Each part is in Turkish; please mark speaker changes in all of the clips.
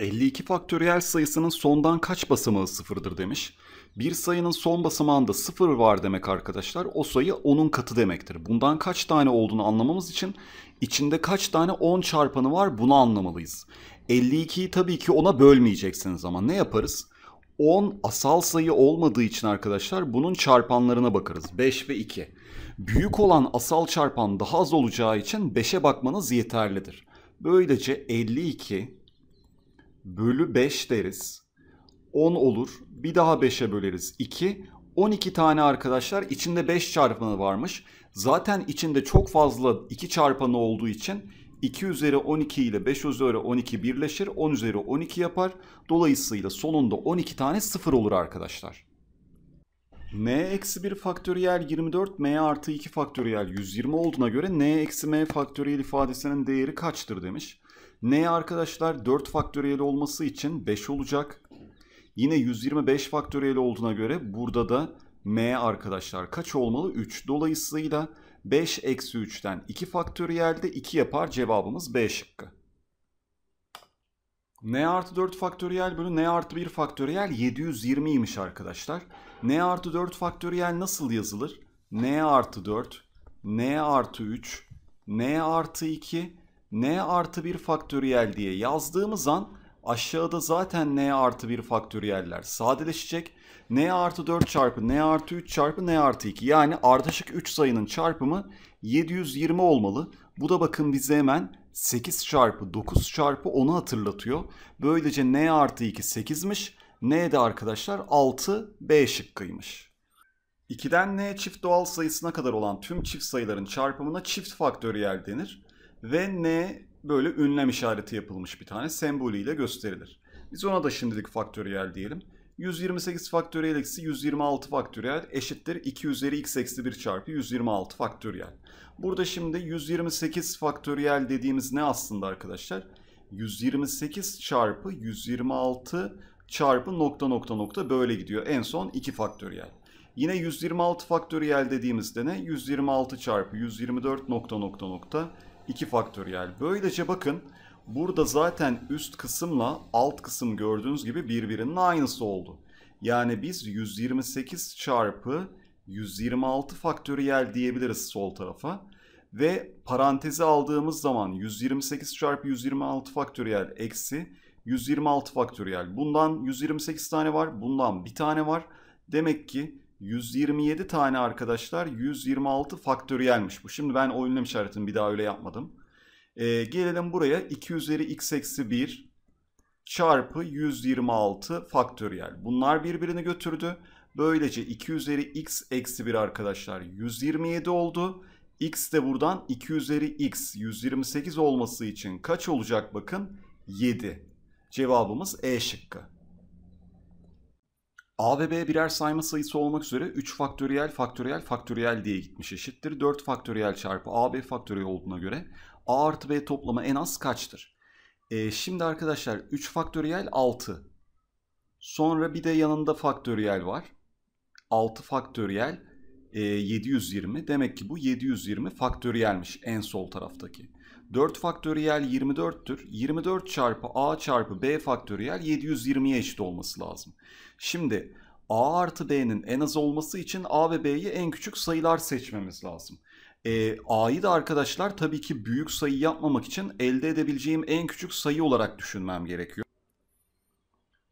Speaker 1: 52 faktöriyel sayısının sondan kaç basamağı sıfırdır demiş. Bir sayının son basamağında sıfır var demek arkadaşlar. O sayı onun katı demektir. Bundan kaç tane olduğunu anlamamız için içinde kaç tane 10 çarpanı var bunu anlamalıyız. 52'yi tabii ki ona bölmeyeceksiniz ama ne yaparız? 10 asal sayı olmadığı için arkadaşlar bunun çarpanlarına bakarız. 5 ve 2. Büyük olan asal çarpan daha az olacağı için 5'e bakmanız yeterlidir. Böylece 52 bölü 5 deriz. 10 olur. Bir daha 5'e böleriz 2. 12 tane arkadaşlar içinde 5 çarpanı varmış. Zaten içinde çok fazla 2 çarpanı olduğu için 2 üzeri 12 ile 5 üzeri 12 birleşir. 10 üzeri 12 yapar. Dolayısıyla sonunda 12 tane 0 olur arkadaşlar. n-1 faktöriyel 24, m artı 2 faktöriyel 120 olduğuna göre n-m faktöriyel ifadesinin değeri kaçtır demiş. N'e arkadaşlar 4 faktöriyel olması için 5 olacak. Yine 125 faktöriyel olduğuna göre burada da m arkadaşlar kaç olmalı? 3. Dolayısıyla 5 eksi 3'ten 2 faktöriyel de 2 yapar. Cevabımız B şıkkı. n artı 4 faktöriyel bölü n artı 1 faktöriyel 720'ymiş arkadaşlar. n artı 4 faktöriyel nasıl yazılır? n artı 4, n artı 3, n artı 2 n artı 1 faktöriyel diye yazdığımız an aşağıda zaten n artı 1 faktöriyeller sadeleşecek. n artı 4 çarpı n artı 3 çarpı n artı 2 yani ardışık 3 sayının çarpımı 720 olmalı. Bu da bakın bize hemen 8 çarpı 9 çarpı 10'u hatırlatıyor. Böylece n artı 2 8'miş. n de arkadaşlar 6 b şıkkıymış. 2'den n çift doğal sayısına kadar olan tüm çift sayıların çarpımına çift faktöriyel denir ve N böyle ünlem işareti yapılmış bir tane sembolüyle gösterilir. Biz ona da şimdilik faktöriyel diyelim. 128 faktöriyel eksi 126 faktöriyel eşittir 2 üzeri x eksi 1 çarpı 126 faktöriyel. Burada şimdi 128 faktöriyel dediğimiz ne aslında arkadaşlar? 128 çarpı 126 çarpı nokta nokta nokta böyle gidiyor. En son 2 faktöriyel. Yine 126 faktöriyel dediğimizde ne? 126 çarpı 124 nokta nokta nokta 2 faktöriyel. Böylece bakın burada zaten üst kısımla alt kısım gördüğünüz gibi birbirinin aynısı oldu. Yani biz 128 çarpı 126 faktöriyel diyebiliriz sol tarafa. Ve parantezi aldığımız zaman 128 çarpı 126 faktöriyel eksi 126 faktöriyel. Bundan 128 tane var bundan bir tane var. Demek ki 127 tane arkadaşlar 126 faktöriyelmiş bu. Şimdi ben o ünlem işaretini bir daha öyle yapmadım. Ee, gelelim buraya 2 üzeri x eksi 1 çarpı 126 faktöriyel. Bunlar birbirini götürdü. Böylece 2 üzeri x eksi 1 arkadaşlar 127 oldu. x de buradan 2 üzeri x 128 olması için kaç olacak bakın 7. Cevabımız E şıkkı. A ve B birer sayma sayısı olmak üzere 3 faktöriyel faktöriyel faktöriyel diye gitmiş eşittir. 4 faktöriyel çarpı A B faktöriyel olduğuna göre A artı B toplamı en az kaçtır? Ee, şimdi arkadaşlar 3 faktöriyel 6. Sonra bir de yanında faktöriyel var. 6 faktöriyel e, 720. Demek ki bu 720 faktöriyelmiş en sol taraftaki. 4 faktöriyel 24'tür. 24 çarpı a çarpı b faktöriyel 720'ye eşit olması lazım. Şimdi a artı b'nin en az olması için a ve b'yi en küçük sayılar seçmemiz lazım. E, a'yı da arkadaşlar tabii ki büyük sayı yapmamak için elde edebileceğim en küçük sayı olarak düşünmem gerekiyor.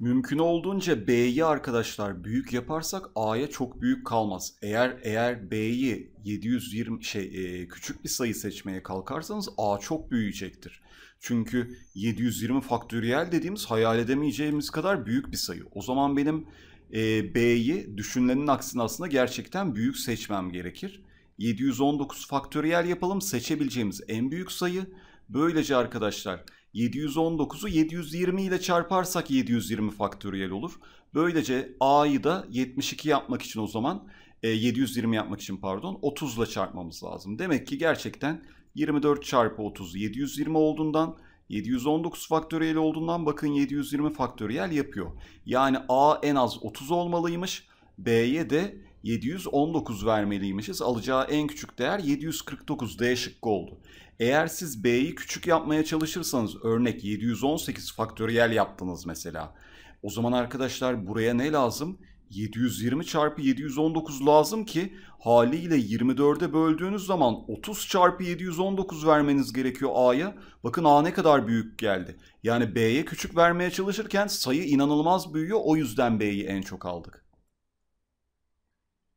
Speaker 1: Mümkün olduğunca B'yi arkadaşlar büyük yaparsak A'ya çok büyük kalmaz. Eğer eğer B'yi 720 şey e, küçük bir sayı seçmeye kalkarsanız A çok büyüyecektir. Çünkü 720 faktöriyel dediğimiz hayal edemeyeceğimiz kadar büyük bir sayı. O zaman benim e, B'yi düşünülenin aksine aslında gerçekten büyük seçmem gerekir. 719 faktöriyel yapalım seçebileceğimiz en büyük sayı. Böylece arkadaşlar 719'u 720 ile çarparsak 720 faktöriyel olur. Böylece A'yı da 72 yapmak için o zaman 720 e, yapmak için pardon 30 ile çarpmamız lazım. Demek ki gerçekten 24 çarpı 30 720 olduğundan 719 faktöriyel olduğundan bakın 720 faktöriyel yapıyor. Yani A en az 30 olmalıymış. B'ye de 719 vermeliymişiz. Alacağı en küçük değer 749 D şıkkı oldu. Eğer siz B'yi küçük yapmaya çalışırsanız örnek 718 faktöriyel yaptınız mesela. O zaman arkadaşlar buraya ne lazım? 720 çarpı 719 lazım ki haliyle 24'e böldüğünüz zaman 30 çarpı 719 vermeniz gerekiyor A'ya. Bakın A ne kadar büyük geldi. Yani B'ye küçük vermeye çalışırken sayı inanılmaz büyüyor o yüzden B'yi en çok aldık.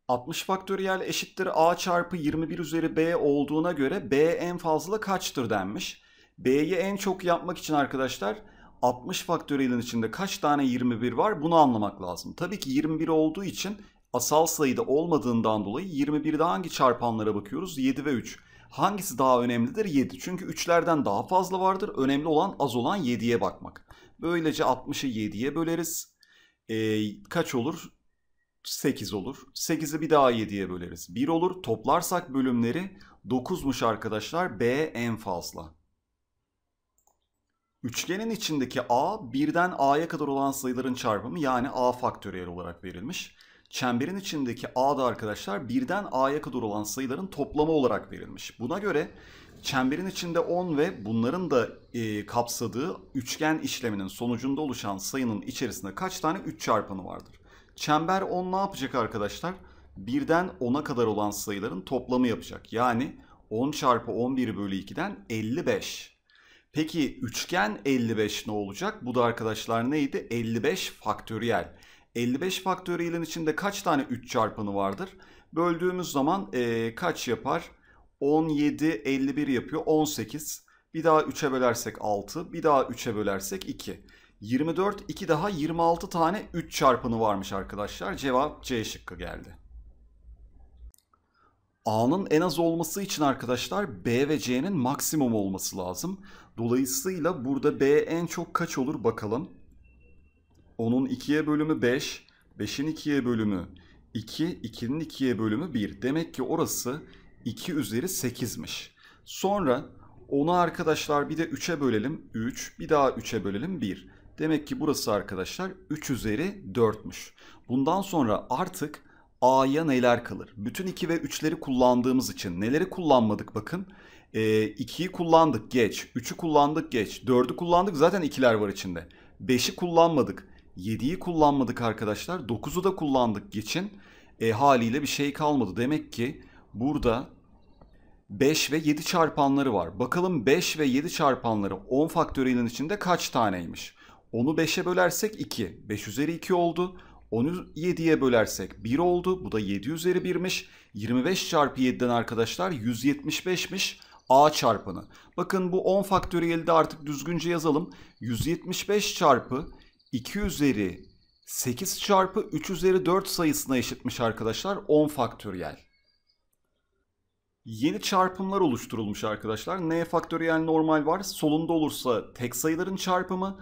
Speaker 1: 60 faktöriyel eşittir a çarpı 21 üzeri b olduğuna göre b en fazla kaçtır denmiş. b'yi en çok yapmak için arkadaşlar 60 faktöriyelin içinde kaç tane 21 var bunu anlamak lazım. Tabii ki 21 olduğu için asal sayıda olmadığından dolayı 21'de hangi çarpanlara bakıyoruz? 7 ve 3. Hangisi daha önemlidir? 7. Çünkü 3'lerden daha fazla vardır. Önemli olan az olan 7'ye bakmak. Böylece 60'ı 7'ye böleriz. Ee, kaç olur? 8 olur. 8'i bir daha 7'ye böleriz. 1 olur. Toplarsak bölümleri 9'muş arkadaşlar. B en fazla. Üçgenin içindeki a 1'den a'ya kadar olan sayıların çarpımı yani a faktöriyel olarak verilmiş. Çemberin içindeki a da arkadaşlar 1'den a'ya kadar olan sayıların toplamı olarak verilmiş. Buna göre çemberin içinde 10 ve bunların da e, kapsadığı üçgen işleminin sonucunda oluşan sayının içerisinde kaç tane 3 çarpanı vardır? Çember 10 ne yapacak arkadaşlar? Birden 10'a kadar olan sayıların toplamı yapacak. Yani 10 çarpı 11 bölü 2'den 55. Peki üçgen 55 ne olacak? Bu da arkadaşlar neydi? 55 faktöriyel. 55 faktöriyelin içinde kaç tane 3 çarpanı vardır? Böldüğümüz zaman ee, kaç yapar? 17, 51 yapıyor. 18. Bir daha 3'e bölersek 6. Bir daha 3'e bölersek 2. 24, 2 daha 26 tane 3 çarpını varmış arkadaşlar. Cevap C şıkkı geldi. A'nın en az olması için arkadaşlar B ve C'nin maksimum olması lazım. Dolayısıyla burada B en çok kaç olur bakalım. Onun 2'ye bölümü 5, 5'in 2'ye bölümü 2, 2'nin 2'ye bölümü 1. Demek ki orası 2 üzeri 8'miş. Sonra onu arkadaşlar bir de 3'e bölelim 3, bir daha 3'e bölelim 1. Demek ki burası arkadaşlar 3 üzeri 4'müş. Bundan sonra artık A'ya neler kalır? Bütün 2 ve 3'leri kullandığımız için neleri kullanmadık bakın. E, ee, 2'yi kullandık geç, 3'ü kullandık geç, 4'ü kullandık zaten 2'ler var içinde. 5'i kullanmadık, 7'yi kullanmadık arkadaşlar, 9'u da kullandık geçin. E, haliyle bir şey kalmadı. Demek ki burada 5 ve 7 çarpanları var. Bakalım 5 ve 7 çarpanları 10 faktöriyelin içinde kaç taneymiş? 10'u 5'e bölersek 2. 5 üzeri 2 oldu. 10'u 7'ye bölersek 1 oldu. Bu da 7 üzeri 1'miş. 25 çarpı 7'den arkadaşlar 175'miş. A çarpanı. Bakın bu 10 faktöriyeli de artık düzgünce yazalım. 175 çarpı 2 üzeri 8 çarpı 3 üzeri 4 sayısına eşitmiş arkadaşlar 10 faktöriyel. Yeni çarpımlar oluşturulmuş arkadaşlar. N faktöriyel normal var. Solunda olursa tek sayıların çarpımı,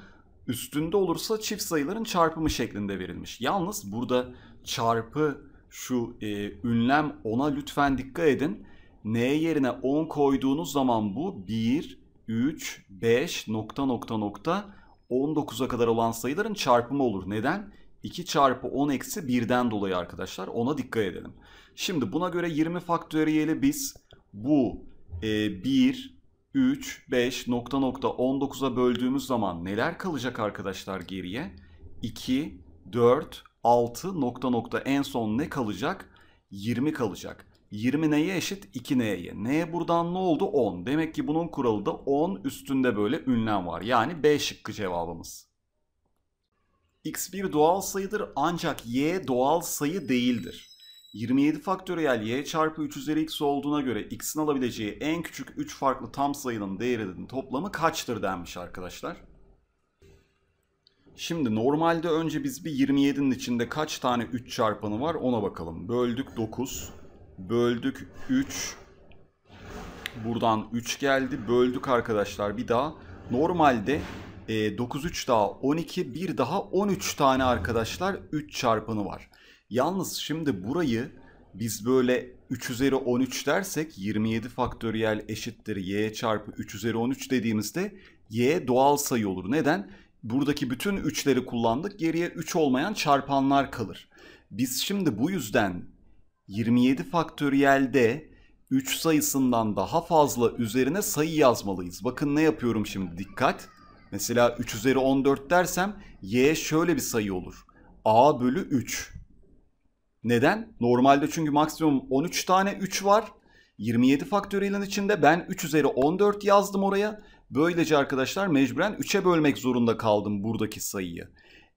Speaker 1: üstünde olursa çift sayıların çarpımı şeklinde verilmiş. Yalnız burada çarpı şu e, ünlem ona lütfen dikkat edin. N yerine 10 koyduğunuz zaman bu 1, 3, 5, nokta nokta nokta 19'a kadar olan sayıların çarpımı olur. Neden? 2 çarpı 10 eksi 1'den dolayı arkadaşlar ona dikkat edelim. Şimdi buna göre 20 faktöriyeli biz bu e, 1, 3, 5, nokta nokta 19'a böldüğümüz zaman neler kalacak arkadaşlar geriye? 2, 4, 6 nokta nokta en son ne kalacak? 20 kalacak. 20 neye eşit? 2 neye? N buradan ne oldu? 10. Demek ki bunun kuralı da 10 üstünde böyle ünlem var. Yani B şıkkı cevabımız. X bir doğal sayıdır ancak Y doğal sayı değildir. 27 faktöriyel y çarpı 3 üzeri x olduğuna göre x'in alabileceği en küçük 3 farklı tam sayının değerinin toplamı kaçtır denmiş arkadaşlar. Şimdi normalde önce biz bir 27'nin içinde kaç tane 3 çarpanı var ona bakalım. Böldük 9, böldük 3, buradan 3 geldi. Böldük arkadaşlar bir daha. Normalde e, 9 3 daha 12 bir daha 13 tane arkadaşlar 3 çarpanı var. Yalnız şimdi burayı biz böyle 3 üzeri 13 dersek 27 faktöriyel eşittir y çarpı 3 üzeri 13 dediğimizde y doğal sayı olur. Neden? Buradaki bütün 3'leri kullandık geriye 3 olmayan çarpanlar kalır. Biz şimdi bu yüzden 27 faktöriyelde 3 sayısından daha fazla üzerine sayı yazmalıyız. Bakın ne yapıyorum şimdi dikkat. Mesela 3 üzeri 14 dersem y şöyle bir sayı olur. a bölü 3. Neden? Normalde çünkü maksimum 13 tane 3 var. 27 faktöriyelin içinde ben 3 üzeri 14 yazdım oraya. Böylece arkadaşlar mecburen 3'e bölmek zorunda kaldım buradaki sayıyı.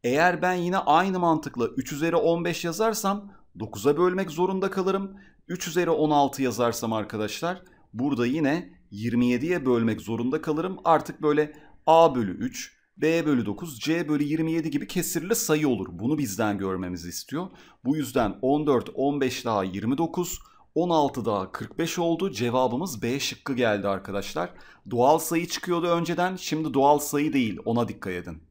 Speaker 1: Eğer ben yine aynı mantıkla 3 üzeri 15 yazarsam 9'a bölmek zorunda kalırım. 3 üzeri 16 yazarsam arkadaşlar burada yine 27'ye bölmek zorunda kalırım. Artık böyle a bölü 3, B bölü 9, C bölü 27 gibi kesirli sayı olur. Bunu bizden görmemizi istiyor. Bu yüzden 14, 15 daha 29, 16 daha 45 oldu. Cevabımız B şıkkı geldi arkadaşlar. Doğal sayı çıkıyordu önceden. Şimdi doğal sayı değil. Ona dikkat edin.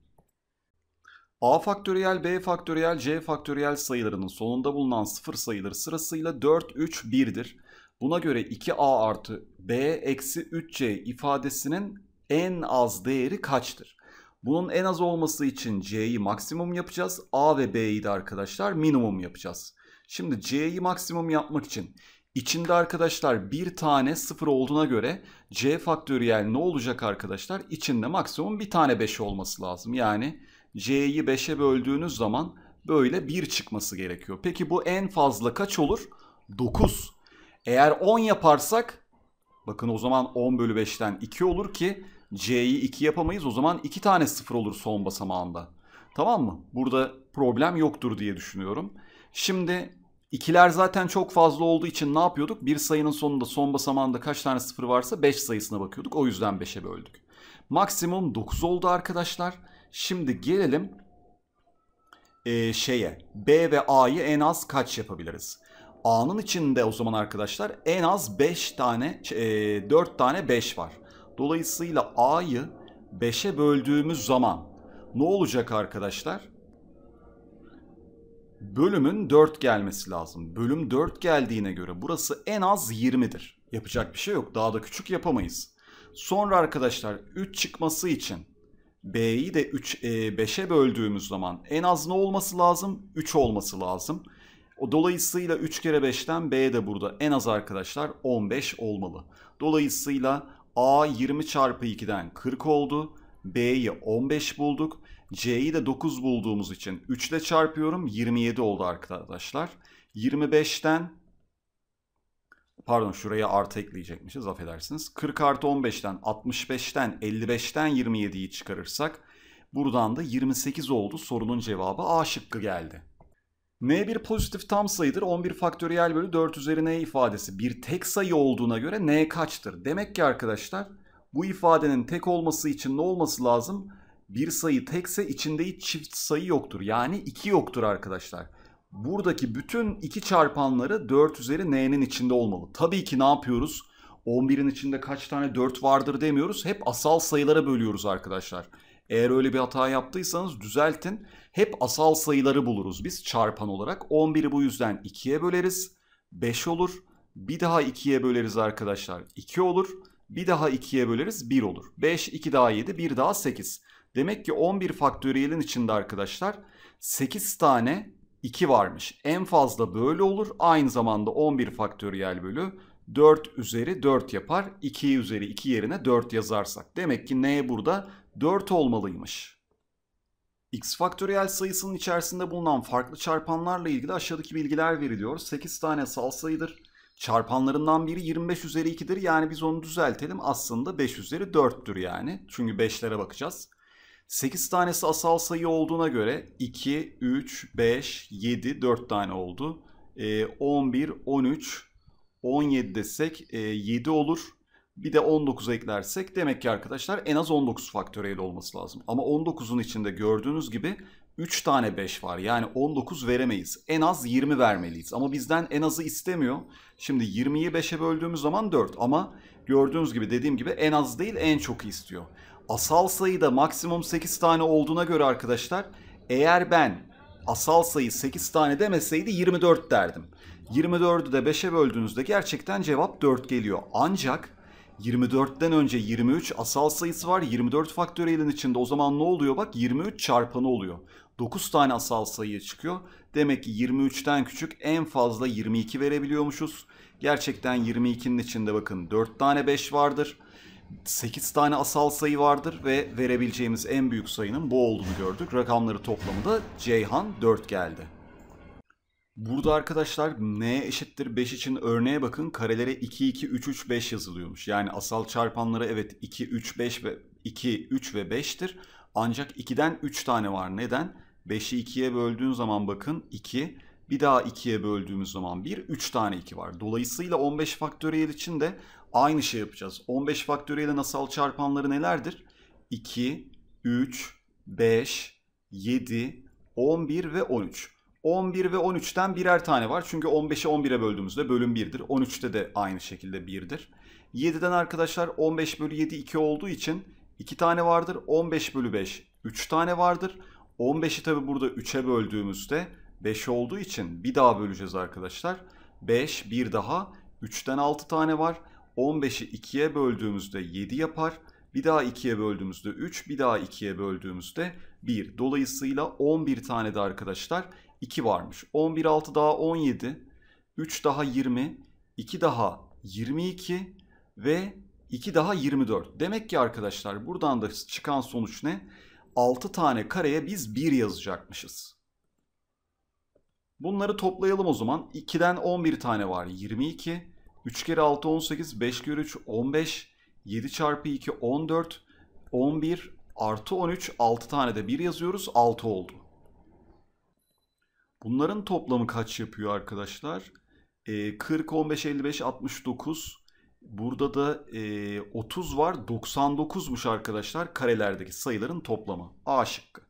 Speaker 1: A faktöriyel, B faktöriyel, C faktöriyel sayılarının sonunda bulunan sıfır sayıları sırasıyla 4, 3, 1'dir. Buna göre 2A artı B eksi 3C ifadesinin en az değeri kaçtır? Bunun en az olması için C'yi maksimum yapacağız. A ve B'yi de arkadaşlar minimum yapacağız. Şimdi C'yi maksimum yapmak için içinde arkadaşlar bir tane sıfır olduğuna göre C faktöriyel ne olacak arkadaşlar? İçinde maksimum bir tane 5 olması lazım. Yani C'yi 5'e böldüğünüz zaman böyle 1 çıkması gerekiyor. Peki bu en fazla kaç olur? 9. Eğer 10 yaparsak bakın o zaman 10 bölü 5'ten 2 olur ki C'yi 2 yapamayız. O zaman 2 tane 0 olur son basamağında. Tamam mı? Burada problem yoktur diye düşünüyorum. Şimdi ikiler zaten çok fazla olduğu için ne yapıyorduk? Bir sayının sonunda son basamağında kaç tane 0 varsa 5 sayısına bakıyorduk. O yüzden 5'e böldük. Maksimum 9 oldu arkadaşlar. Şimdi gelelim e, şeye. B ve A'yı en az kaç yapabiliriz? A'nın içinde o zaman arkadaşlar en az 5 tane, e, 4 tane 5 var. Dolayısıyla A'yı 5'e böldüğümüz zaman ne olacak arkadaşlar? Bölümün 4 gelmesi lazım. Bölüm 4 geldiğine göre burası en az 20'dir. Yapacak bir şey yok. Daha da küçük yapamayız. Sonra arkadaşlar 3 çıkması için B'yi de 5'e e, böldüğümüz zaman en az ne olması lazım? 3 olması lazım. O Dolayısıyla 3 kere 5'ten B de burada en az arkadaşlar 15 olmalı. Dolayısıyla A 20 çarpı 2'den 40 oldu. B'yi 15 bulduk. C'yi de 9 bulduğumuz için 3 ile çarpıyorum. 27 oldu arkadaşlar. 25'ten pardon şuraya artı ekleyecekmişiz affedersiniz. 40 artı 15'ten 65'ten 55'ten 27'yi çıkarırsak buradan da 28 oldu. Sorunun cevabı A şıkkı geldi n bir pozitif tam sayıdır. 11 faktöriyel bölü 4 üzeri n ifadesi bir tek sayı olduğuna göre n kaçtır? Demek ki arkadaşlar bu ifadenin tek olması için ne olması lazım? Bir sayı tekse içinde hiç çift sayı yoktur. Yani 2 yoktur arkadaşlar. Buradaki bütün 2 çarpanları 4 üzeri n'nin içinde olmalı. Tabii ki ne yapıyoruz? 11'in içinde kaç tane 4 vardır demiyoruz. Hep asal sayılara bölüyoruz arkadaşlar. Eğer öyle bir hata yaptıysanız düzeltin. Hep asal sayıları buluruz biz çarpan olarak. 11'i bu yüzden 2'ye böleriz. 5 olur. Bir daha 2'ye böleriz arkadaşlar. 2 olur. Bir daha 2'ye böleriz 1 olur. 5, 2 daha 7, 1 daha 8. Demek ki 11 faktöriyelin içinde arkadaşlar 8 tane 2 varmış. En fazla böyle olur. Aynı zamanda 11 faktöriyel bölü 4 üzeri 4 yapar. 2 üzeri 2 yerine 4 yazarsak. Demek ki n burada 4 olmalıymış. X faktöriyel sayısının içerisinde bulunan farklı çarpanlarla ilgili aşağıdaki bilgiler veriliyor. 8 tane sal sayıdır. Çarpanlarından biri 25 üzeri 2'dir. Yani biz onu düzeltelim. Aslında 5 üzeri 4'tür yani. Çünkü 5'lere bakacağız. 8 tanesi asal sayı olduğuna göre 2, 3, 5, 7, 4 tane oldu. E, 11, 13, 17 desek e, 7 olur bir de 19'a eklersek demek ki arkadaşlar en az 19 faktöriyel olması lazım. Ama 19'un içinde gördüğünüz gibi 3 tane 5 var. Yani 19 veremeyiz. En az 20 vermeliyiz. Ama bizden en azı istemiyor. Şimdi 20'yi 5'e böldüğümüz zaman 4. Ama gördüğünüz gibi dediğim gibi en az değil en çok istiyor. Asal sayıda maksimum 8 tane olduğuna göre arkadaşlar eğer ben asal sayı 8 tane demeseydi 24 derdim. 24'ü de 5'e böldüğünüzde gerçekten cevap 4 geliyor. Ancak 24'ten önce 23 asal sayısı var. 24 faktöriyelin içinde o zaman ne oluyor? Bak 23 çarpanı oluyor. 9 tane asal sayı çıkıyor. Demek ki 23'ten küçük en fazla 22 verebiliyormuşuz. Gerçekten 22'nin içinde bakın 4 tane 5 vardır. 8 tane asal sayı vardır ve verebileceğimiz en büyük sayının bu olduğunu gördük. Rakamları toplamı da Ceyhan 4 geldi. Burada arkadaşlar n eşittir 5 için örneğe bakın. Karelere 2, 2, 3, 3, 5 yazılıyormuş. Yani asal çarpanları evet 2, 3, 5 ve 2, 3 ve 5'tir. Ancak 2'den 3 tane var. Neden? 5'i 2'ye böldüğün zaman bakın 2. Bir daha 2'ye böldüğümüz zaman 1, 3 tane 2 var. Dolayısıyla 15 faktöriyel için de aynı şey yapacağız. 15 faktöriyelin asal çarpanları nelerdir? 2, 3, 5, 7, 11 ve 13. 11 ve 13'ten birer tane var. Çünkü 15'i 11'e böldüğümüzde bölüm 1'dir. 13'te de aynı şekilde 1'dir. 7'den arkadaşlar 15 bölü 7 2 olduğu için 2 tane vardır. 15 bölü 5 3 tane vardır. 15'i tabi burada 3'e böldüğümüzde 5 olduğu için bir daha böleceğiz arkadaşlar. 5 bir daha 3'ten 6 tane var. 15'i 2'ye böldüğümüzde 7 yapar. Bir daha 2'ye böldüğümüzde 3, bir daha 2'ye böldüğümüzde 1. Dolayısıyla 11 tane de arkadaşlar 2 varmış. 11 6 daha 17, 3 daha 20, 2 daha 22 ve 2 daha 24. Demek ki arkadaşlar buradan da çıkan sonuç ne? 6 tane kareye biz 1 yazacakmışız. Bunları toplayalım o zaman. 2'den 11 tane var. 22. 3 kere 6 18. 5 kere 3 15. 7 çarpı 2 14. 11 artı 13. 6 tane de 1 yazıyoruz. 6 oldu. Bunların toplamı kaç yapıyor arkadaşlar? E, 40, 15, 55, 69. Burada da e, 30 var. 99'muş arkadaşlar karelerdeki sayıların toplamı. A şıkkı.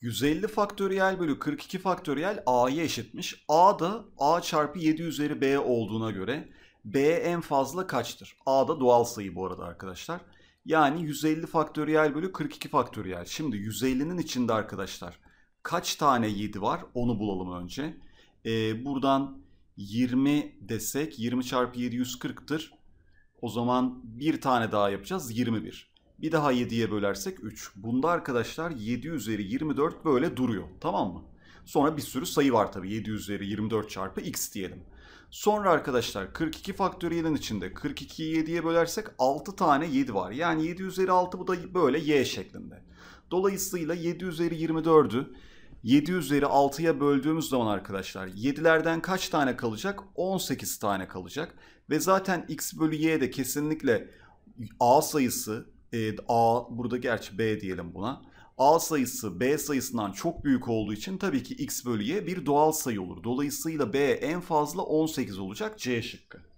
Speaker 1: 150 faktöriyel bölü 42 faktöriyel a'ya eşitmiş. A da a çarpı 7 üzeri b olduğuna göre b en fazla kaçtır? A da doğal sayı bu arada arkadaşlar. Yani 150 faktöriyel bölü 42 faktöriyel. Şimdi 150'nin içinde arkadaşlar Kaç tane 7 var onu bulalım önce. E, buradan 20 desek 20 çarpı 7 140'tır. O zaman bir tane daha yapacağız 21. Bir daha 7'ye bölersek 3. Bunda arkadaşlar 7 üzeri 24 böyle duruyor tamam mı? Sonra bir sürü sayı var tabii 7 üzeri 24 çarpı x diyelim. Sonra arkadaşlar 42 faktöriyelin içinde 42'yi 7'ye bölersek 6 tane 7 var. Yani 7 üzeri 6 bu da böyle y şeklinde. Dolayısıyla 7 üzeri 24'ü 7 üzeri 6'ya böldüğümüz zaman arkadaşlar 7'lerden kaç tane kalacak? 18 tane kalacak. Ve zaten x bölü y de kesinlikle a sayısı e, a burada gerçi b diyelim buna. A sayısı B sayısından çok büyük olduğu için tabii ki x bölü y bir doğal sayı olur. Dolayısıyla B en fazla 18 olacak C şıkkı.